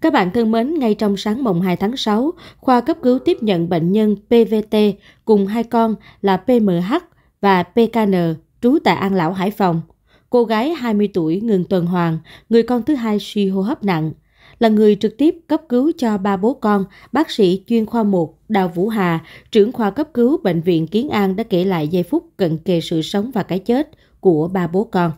Các bạn thân mến, ngay trong sáng mùng 2 tháng 6, khoa cấp cứu tiếp nhận bệnh nhân PVT cùng hai con là PMH và PKN trú tại An Lão Hải Phòng. Cô gái 20 tuổi ngừng tuần hoàn, người con thứ hai suy hô hấp nặng. Là người trực tiếp cấp cứu cho ba bố con, bác sĩ chuyên khoa 1 Đào Vũ Hà, trưởng khoa cấp cứu Bệnh viện Kiến An đã kể lại giây phút cận kề sự sống và cái chết của ba bố con.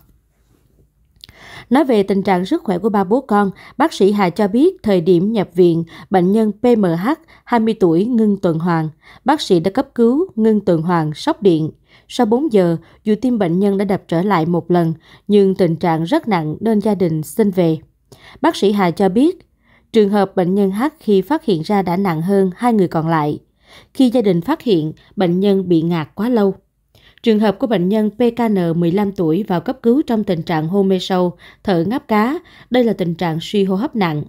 Nói về tình trạng sức khỏe của ba bố con, bác sĩ Hà cho biết thời điểm nhập viện, bệnh nhân PMH, 20 tuổi, ngưng tuần hoàn. Bác sĩ đã cấp cứu, ngưng tuần hoàn, sốc điện. Sau 4 giờ, dù tim bệnh nhân đã đập trở lại một lần, nhưng tình trạng rất nặng nên gia đình xin về. Bác sĩ Hà cho biết, trường hợp bệnh nhân H khi phát hiện ra đã nặng hơn hai người còn lại. Khi gia đình phát hiện, bệnh nhân bị ngạt quá lâu. Trường hợp của bệnh nhân PKN 15 tuổi vào cấp cứu trong tình trạng hôn mê sâu, thở ngáp cá, đây là tình trạng suy hô hấp nặng.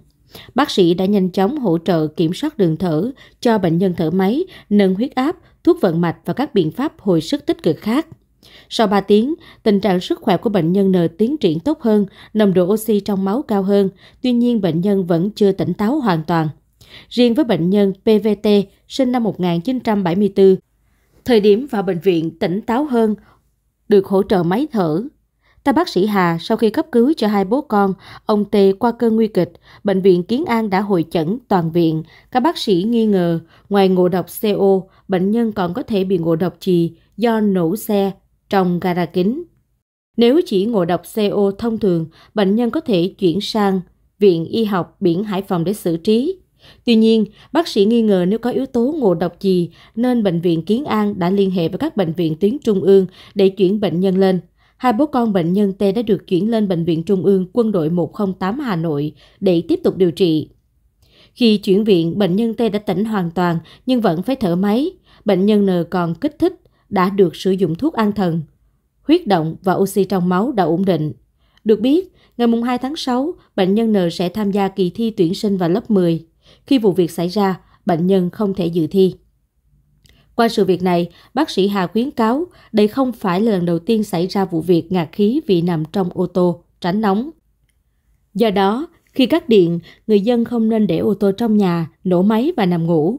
Bác sĩ đã nhanh chóng hỗ trợ kiểm soát đường thở cho bệnh nhân thở máy, nâng huyết áp, thuốc vận mạch và các biện pháp hồi sức tích cực khác. Sau 3 tiếng, tình trạng sức khỏe của bệnh nhân N tiến triển tốt hơn, nồng độ oxy trong máu cao hơn, tuy nhiên bệnh nhân vẫn chưa tỉnh táo hoàn toàn. Riêng với bệnh nhân PVT, sinh năm 1974, Thời điểm vào bệnh viện tỉnh táo hơn, được hỗ trợ máy thở. Theo bác sĩ Hà, sau khi cấp cứu cho hai bố con, ông Tê qua cơn nguy kịch, bệnh viện Kiến An đã hội chẩn toàn viện. Các bác sĩ nghi ngờ, ngoài ngộ độc CO, bệnh nhân còn có thể bị ngộ độc trì do nổ xe trong gara kính. Nếu chỉ ngộ độc CO thông thường, bệnh nhân có thể chuyển sang Viện Y học Biển Hải Phòng để xử trí. Tuy nhiên, bác sĩ nghi ngờ nếu có yếu tố ngộ độc gì nên Bệnh viện Kiến An đã liên hệ với các bệnh viện tuyến trung ương để chuyển bệnh nhân lên. Hai bố con bệnh nhân T đã được chuyển lên Bệnh viện Trung ương Quân đội 108 Hà Nội để tiếp tục điều trị. Khi chuyển viện, bệnh nhân T đã tỉnh hoàn toàn nhưng vẫn phải thở máy. Bệnh nhân N còn kích thích, đã được sử dụng thuốc an thần. Huyết động và oxy trong máu đã ổn định. Được biết, ngày 2 tháng 6, bệnh nhân N sẽ tham gia kỳ thi tuyển sinh vào lớp 10. Khi vụ việc xảy ra, bệnh nhân không thể dự thi. Qua sự việc này, bác sĩ Hà khuyến cáo đây không phải là lần đầu tiên xảy ra vụ việc ngạt khí vì nằm trong ô tô, tránh nóng. Do đó, khi cắt điện, người dân không nên để ô tô trong nhà, nổ máy và nằm ngủ.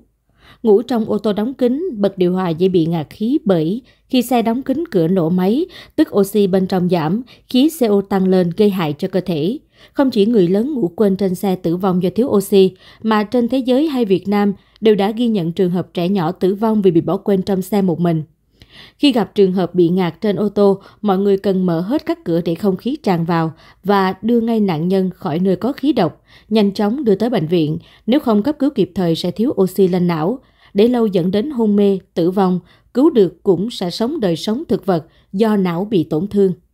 Ngủ trong ô tô đóng kín, bật điều hòa dễ bị ngạt khí bởi khi xe đóng kín cửa nổ máy, tức oxy bên trong giảm, khí CO tăng lên gây hại cho cơ thể. Không chỉ người lớn ngủ quên trên xe tử vong do thiếu oxy, mà trên thế giới hay Việt Nam đều đã ghi nhận trường hợp trẻ nhỏ tử vong vì bị bỏ quên trong xe một mình. Khi gặp trường hợp bị ngạt trên ô tô, mọi người cần mở hết các cửa để không khí tràn vào và đưa ngay nạn nhân khỏi nơi có khí độc, nhanh chóng đưa tới bệnh viện, nếu không cấp cứu kịp thời sẽ thiếu oxy lên não, để lâu dẫn đến hôn mê, tử vong, cứu được cũng sẽ sống đời sống thực vật do não bị tổn thương.